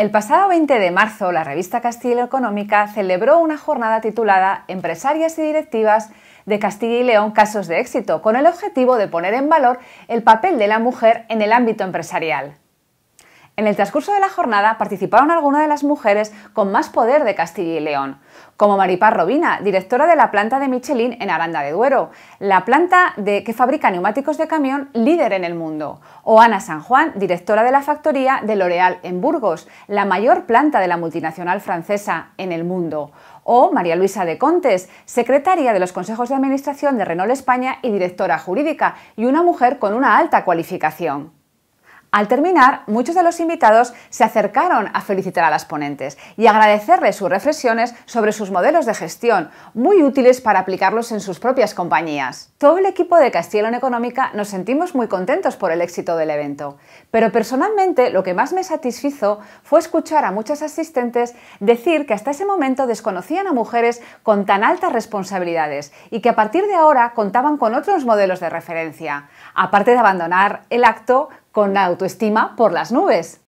El pasado 20 de marzo, la revista Castilla Económica celebró una jornada titulada Empresarias y directivas de Castilla y León casos de éxito, con el objetivo de poner en valor el papel de la mujer en el ámbito empresarial. En el transcurso de la jornada participaron algunas de las mujeres con más poder de Castilla y León, como Maripaz Robina, directora de la planta de Michelin en Aranda de Duero, la planta de, que fabrica neumáticos de camión líder en el mundo, o Ana San Juan, directora de la factoría de L'Oréal en Burgos, la mayor planta de la multinacional francesa en el mundo, o María Luisa de Contes, secretaria de los consejos de administración de Renault España y directora jurídica, y una mujer con una alta cualificación. Al terminar, muchos de los invitados se acercaron a felicitar a las ponentes y agradecerles sus reflexiones sobre sus modelos de gestión, muy útiles para aplicarlos en sus propias compañías. Todo el equipo de Castellón Económica nos sentimos muy contentos por el éxito del evento, pero personalmente lo que más me satisfizo fue escuchar a muchas asistentes decir que hasta ese momento desconocían a mujeres con tan altas responsabilidades y que a partir de ahora contaban con otros modelos de referencia, aparte de abandonar el acto con autoestima por las nubes.